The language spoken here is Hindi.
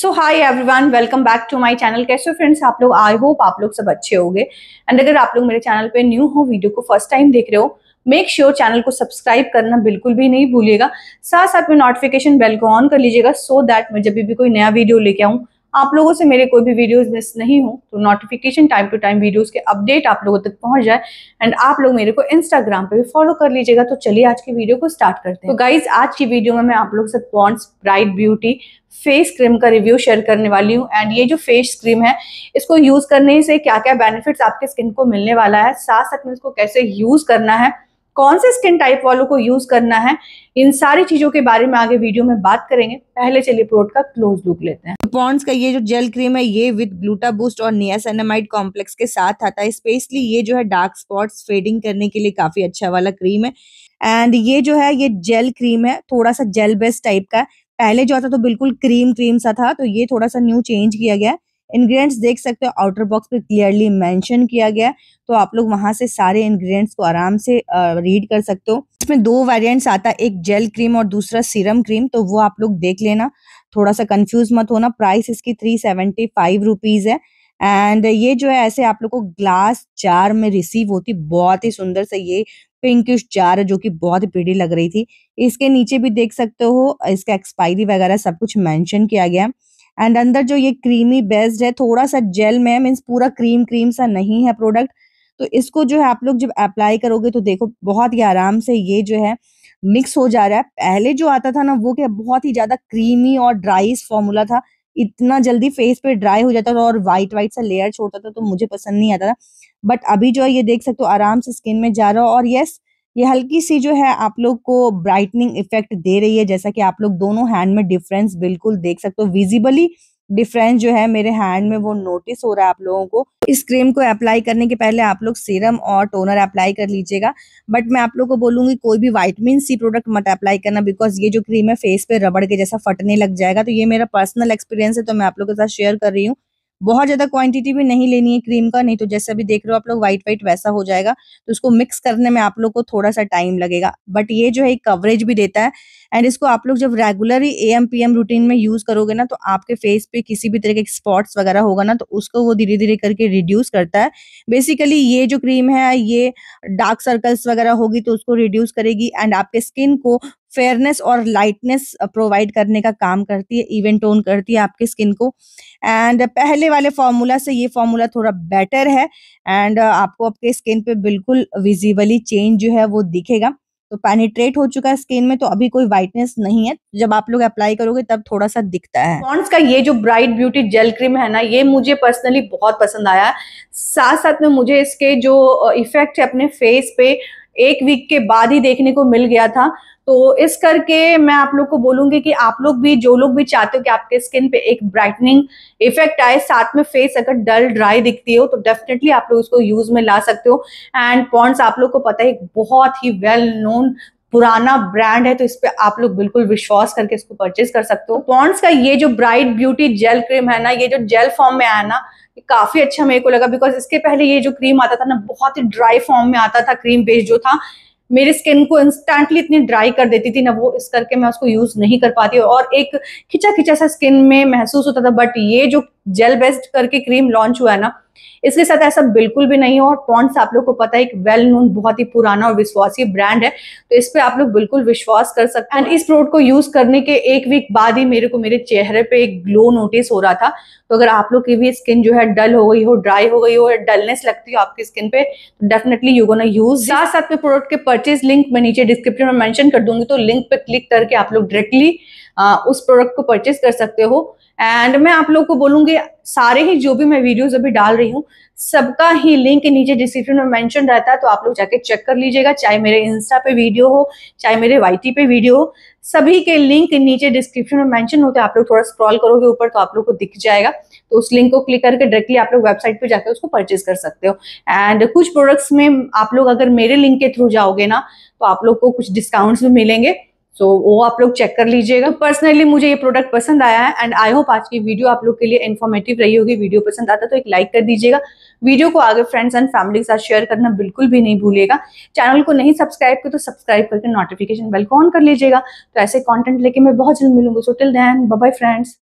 so hi everyone welcome back to my channel कैसे हो फ्रेंड्स आप लोग आई होप आप लोग सब अच्छे होंगे एंड अगर आप लोग मेरे चैनल पे न्यू हो वीडियो को फर्स्ट टाइम देख रहे हो मेक श्योर sure चैनल को सब्सक्राइब करना बिल्कुल भी नहीं भूलिएगा साथ साथ में नोटिफिकेशन बेल को ऑन कर लीजिएगा सो so दैट मैं जब भी कोई नया वीडियो लेके आऊँ आप लोगों से मेरे कोई भी वीडियोस मिस नहीं हो तो notification time to time videos के अपडेट आप लोगों तक पहुंच जाए एंड आप लोग मेरे को इंस्टाग्राम पे भी फॉलो कर लीजिएगा तो चलिए आज की वीडियो को स्टार्ट करते हैं तो गाइज आज की वीडियो में मैं आप लोगों से Pond's bright beauty face cream का रिव्यू शेयर करने वाली हूँ एंड ये जो फेस क्रीम है इसको यूज़ करने से क्या क्या बेनिफिट्स आपके स्किन को मिलने वाला है साथ साथ में इसको कैसे यूज़ करना है कौन से स्किन टाइप वालों को यूज करना है इन सारी चीजों के बारे में आगे वीडियो में बात करेंगे पहले चलिए प्रोडक्ट का क्लोज लुक लेते हैं पॉन्स का ये जो जेल क्रीम है ये विद ग्लूटा बूस्ट और नियासेनामाइड कॉम्प्लेक्स के साथ आता है स्पेशली ये जो है डार्क स्पॉट्स फेडिंग करने के लिए काफी अच्छा वाला क्रीम है एंड ये जो है ये जेल क्रीम है थोड़ा सा जेल बेस्ट टाइप का पहले जो आता तो बिल्कुल क्रीम क्रीम सा था तो ये थोड़ा सा न्यू चेंज किया गया है इंग्रेडिएंट्स देख सकते हो आउटर बॉक्स पे क्लियरली मेंशन किया गया तो आप लोग वहां से सारे इंग्रेडिएंट्स को आराम से रीड कर सकते हो इसमें दो वेरिएंट्स आता है एक जेल क्रीम और दूसरा सीरम क्रीम तो वो आप लोग देख लेना थोड़ा सा कंफ्यूज मत होना प्राइस इसकी थ्री सेवेंटी फाइव रुपीज है एंड ये जो है ऐसे आप लोग को ग्लास जार में रिसीव होती बहुत ही सुंदर से ये पिंकिश जार है जो कि बहुत पीढ़ी लग रही थी इसके नीचे भी देख सकते हो इसका एक्सपायरी वगैरह सब कुछ मेंशन किया गया है एंड अंदर जो ये क्रीमी बेस्ड है थोड़ा सा जेल में मीन्स पूरा क्रीम क्रीम सा नहीं है प्रोडक्ट तो इसको जो है आप लोग जब अप्लाई करोगे तो देखो बहुत ही आराम से ये जो है मिक्स हो जा रहा है पहले जो आता था ना वो क्या बहुत ही ज़्यादा क्रीमी और ड्राई फॉर्मूला था इतना जल्दी फेस पे ड्राई हो जाता था और वाइट वाइट सा लेयर छोड़ता था तो मुझे पसंद नहीं आता था बट अभी जो है ये देख सकते हो आराम से स्किन में जा रहा हो और yes, ये हल्की सी जो है आप लोग को ब्राइटनिंग इफेक्ट दे रही है जैसा कि आप लोग दोनों हैंड में डिफरेंस बिल्कुल देख सकते हो विजिबली डिफरेंस जो है मेरे हैंड में वो नोटिस हो रहा है आप लोगों को इस क्रीम को अप्लाई करने के पहले आप लोग सीरम और टोनर अप्लाई कर लीजिएगा बट मैं आप लोग को बोलूंगी कोई भी वाइटमिन सी प्रोडक्ट मत अप्लाई करना बिकॉज ये जो क्रीम है फेस पे रबड़ के जैसा फटने लग जाएगा तो ये मेरा पर्सनल एक्सपीरियंस है तो मैं आप लोग के साथ शेयर कर रही हूँ बहुत ज्यादा क्वांटिटी भी नहीं लेनी है क्रीम का नहीं तो जैसे अभी देख रहे हो आप लोग व्हाइट व्हाइट वैसा हो जाएगा तो उसको मिक्स करने में आप लोग को थोड़ा सा टाइम लगेगा बट ये जो है कवरेज भी देता है एंड इसको आप लोग जब रेगुलर ही एम पी एम रूटीन में यूज करोगे ना तो आपके फेस पे किसी भी तरह के स्पॉट्स वगैरह होगा ना तो उसको वो धीरे धीरे करके रिड्यूस करता है बेसिकली ये जो क्रीम है ये डार्क सर्कल्स वगैरह होगी तो उसको रिड्यूस करेगी एंड आपके स्किन को फेयरनेस और लाइटनेस प्रोवाइड uh, करने का काम करती है इवन टोन करती है आपके स्किन को एंड पहले वाले फार्मूला से ये फार्मूला थोड़ा बेटर है एंड uh, आपको आपके स्किन पे बिल्कुल विजिबली चेंज जो है वो दिखेगा तो पेनिट्रेट हो चुका है स्किन में तो अभी कोई वाइटनेस नहीं है जब आप लोग अप्लाई करोगे तब थोड़ा सा दिखता है पॉन्ड्स का ये जो ब्राइट ब्यूटी जेल क्रीम है ना ये मुझे पर्सनली बहुत पसंद आया साथ साथ में मुझे इसके जो इफेक्ट uh, है अपने फेस पे एक वीक के बाद ही देखने को मिल गया था तो इस करके मैं आप लोग को बोलूंगी कि आप लोग भी जो लोग भी चाहते हो कि आपके स्किन पे एक ब्राइटनिंग इफेक्ट आए साथ में फेस अगर डल ड्राई दिखती हो तो डेफिनेटली आप लोग उसको यूज में ला सकते हो एंड पॉन्ड्स आप लोग को पता है बहुत ही वेल नोन पुराना ब्रांड है तो इस पर आप लोग बिल्कुल विश्वास करके इसको परचेज कर सकते हो पॉन्ड्स तो का ये जो ब्राइट ब्यूटी जेल क्रीम है ना ये जो जेल फॉर्म में आया ना काफी अच्छा मेरे को लगा बिकॉज इसके पहले ये जो क्रीम आता था ना बहुत ही ड्राई फॉर्म में आता था क्रीम बेस्ड जो था मेरी स्किन को इंस्टेंटली इतनी ड्राई कर देती थी ना वो इस करके मैं उसको यूज नहीं कर पाती और एक खिंचा खिंचा सा स्किन में महसूस होता था बट ये जो जेल बेस्ड करके क्रीम लॉन्च हुआ है ना इसके साथ ऐसा बिल्कुल भी नहीं हो और पॉन्ड्स आप लोग को पता है एक वेल नोन बहुत ही पुराना और विश्वासीय ब्रांड है तो इस पर आप लोग बिल्कुल विश्वास कर सकते हैं एंड इस प्रोडक्ट को यूज करने के एक वीक बाद ही मेरे को मेरे चेहरे पे एक ग्लो नोटिस हो रहा था तो अगर आप लोग की भी स्किन जो है डल हो गई हो ड्राई हो गई हो डलनेस लगती हो आपकी स्किन पे तो डेफिनेटली यू गोना यूज साथ साथ में प्रोडक्ट के परचेज लिंक मैं नीचे डिस्क्रिप्शन में मैंशन कर दूंगी तो लिंक पे क्लिक करके आप लोग डायरेक्टली उस प्रोडक्ट को परचेज कर सकते हो एंड मैं आप लोग को बोलूंगी सारे ही जो भी मैं वीडियोज अभी डाल रही हूँ सबका ही लिंक नीचे डिस्क्रिप्शन में मेंशन रहता है तो आप लोग जाके चेक कर लीजिएगा चाहे मेरे इंस्टा पे वीडियो हो चाहे मेरे वाई पे वीडियो हो सभी के लिंक नीचे डिस्क्रिप्शन में मेंशन होते हैं आप लोग थोड़ा स्क्रॉल करोगे ऊपर तो आप लोग को दिख जाएगा तो उस लिंक को क्लिक करके डायरेक्टली आप लोग वेबसाइट पे जाकर उसको परचेज कर सकते हो एंड कुछ प्रोडक्ट्स में आप लोग अगर मेरे लिंक के थ्रू जाओगे ना तो आप लोग को कुछ डिस्काउंट्स भी मिलेंगे सो so, वो आप लोग चेक कर लीजिएगा पर्सनली मुझे ये प्रोडक्ट पसंद आया है एंड आई होप आज की वीडियो आप लोग के लिए इन्फॉर्मेटिव रही होगी वीडियो पसंद आता तो एक लाइक कर दीजिएगा वीडियो को आगे फ्रेंड्स एंड फैमिली के साथ शेयर करना बिल्कुल भी नहीं भूलिएगा चैनल को नहीं सब्सक्राइब किया तो सब्सक्राइब करके नोटिफिकेशन बेल को ऑन कर लीजिएगा तो ऐसे कॉन्टेंट लेके मैं बहुत जल्द मिलूंगी so till then bye friends